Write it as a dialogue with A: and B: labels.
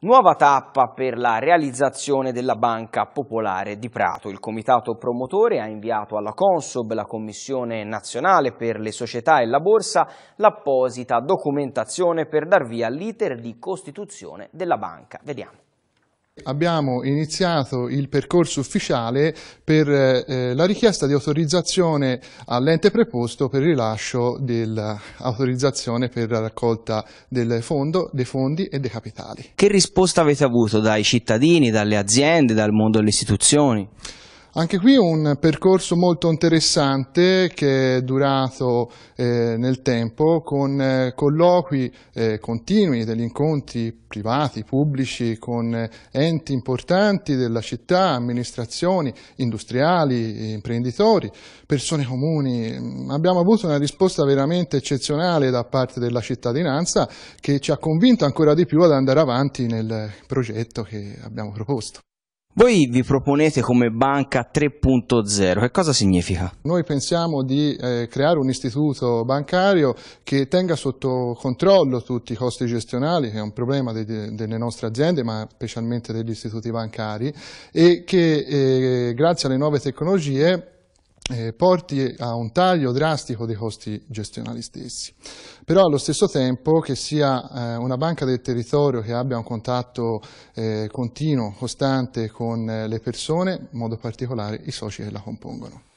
A: Nuova tappa per la realizzazione della Banca Popolare di Prato. Il comitato promotore ha inviato alla Consob, la Commissione nazionale per le società e la borsa, l'apposita documentazione per dar via all'iter di costituzione della banca. Vediamo.
B: Abbiamo iniziato il percorso ufficiale per eh, eh, la richiesta di autorizzazione all'ente preposto per il rilascio dell'autorizzazione per la raccolta del fondo, dei fondi e dei capitali.
A: Che risposta avete avuto dai cittadini, dalle aziende, dal mondo delle istituzioni?
B: Anche qui un percorso molto interessante che è durato eh, nel tempo con eh, colloqui eh, continui, degli incontri privati, pubblici, con eh, enti importanti della città, amministrazioni, industriali, imprenditori, persone comuni. Abbiamo avuto una risposta veramente eccezionale da parte della cittadinanza che ci ha convinto ancora di più ad andare avanti nel progetto che abbiamo proposto.
A: Voi vi proponete come banca 3.0, che cosa significa?
B: Noi pensiamo di eh, creare un istituto bancario che tenga sotto controllo tutti i costi gestionali, che è un problema de, de, delle nostre aziende, ma specialmente degli istituti bancari, e che eh, grazie alle nuove tecnologie eh, porti a un taglio drastico dei costi gestionali stessi. Però allo stesso tempo che sia eh, una banca del territorio che abbia un contatto eh, continuo, costante con eh, le persone, in modo particolare i soci che la compongono.